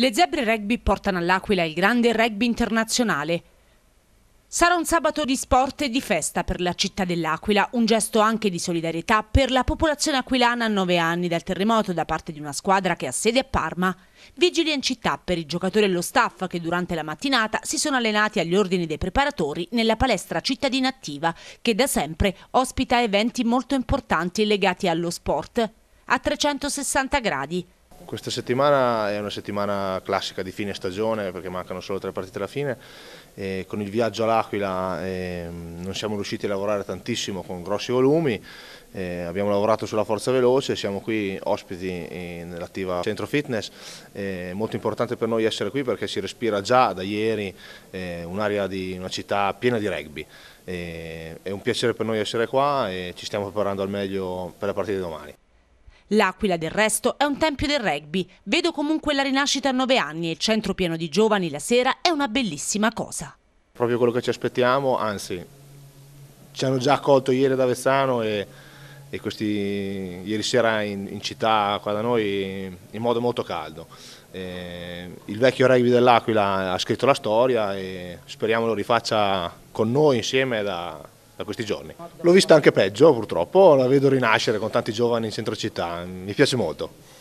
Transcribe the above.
Le zebre rugby portano all'Aquila il grande rugby internazionale. Sarà un sabato di sport e di festa per la città dell'Aquila, un gesto anche di solidarietà per la popolazione aquilana a nove anni dal terremoto da parte di una squadra che ha sede a Parma. Vigili in città per i giocatori e lo staff che durante la mattinata si sono allenati agli ordini dei preparatori nella palestra cittadina attiva, che da sempre ospita eventi molto importanti legati allo sport a 360 gradi. Questa settimana è una settimana classica di fine stagione perché mancano solo tre partite alla fine. E con il viaggio all'Aquila eh, non siamo riusciti a lavorare tantissimo con grossi volumi, eh, abbiamo lavorato sulla forza veloce, siamo qui ospiti nell'attiva centro fitness, è molto importante per noi essere qui perché si respira già da ieri eh, un'area di una città piena di rugby. Eh, è un piacere per noi essere qua e ci stiamo preparando al meglio per la partita di domani. L'Aquila del resto è un tempio del rugby. Vedo comunque la rinascita a nove anni e il centro pieno di giovani la sera è una bellissima cosa. Proprio quello che ci aspettiamo, anzi ci hanno già accolto ieri ad Avezzano e, e questi, ieri sera in, in, città qua da noi in modo molto caldo. E il vecchio rugby dell'Aquila ha scritto la storia e speriamo lo rifaccia con noi insieme da, da questi giorni. L'ho vista anche peggio purtroppo, la vedo rinascere con tanti giovani in centro città, mi piace molto.